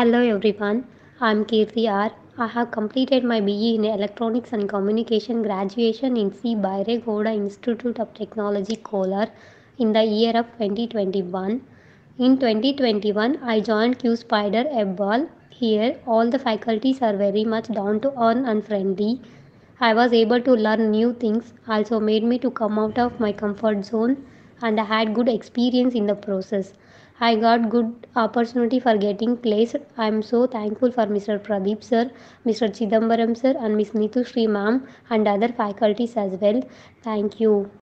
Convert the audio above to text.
Hello everyone, I am Kirti R. I have completed my BE in Electronics and Communication graduation in C. Bairegoda Institute of Technology Kolar in the year of 2021. In 2021, I joined QSpider Ebbal. Here, all the faculties are very much down to earth and friendly. I was able to learn new things, also made me to come out of my comfort zone and I had good experience in the process. I got good opportunity for getting placed. I am so thankful for Mr. Pradeep sir, Mr. Chidambaram sir and Ms. Nitu Sri ma'am and other faculties as well. Thank you.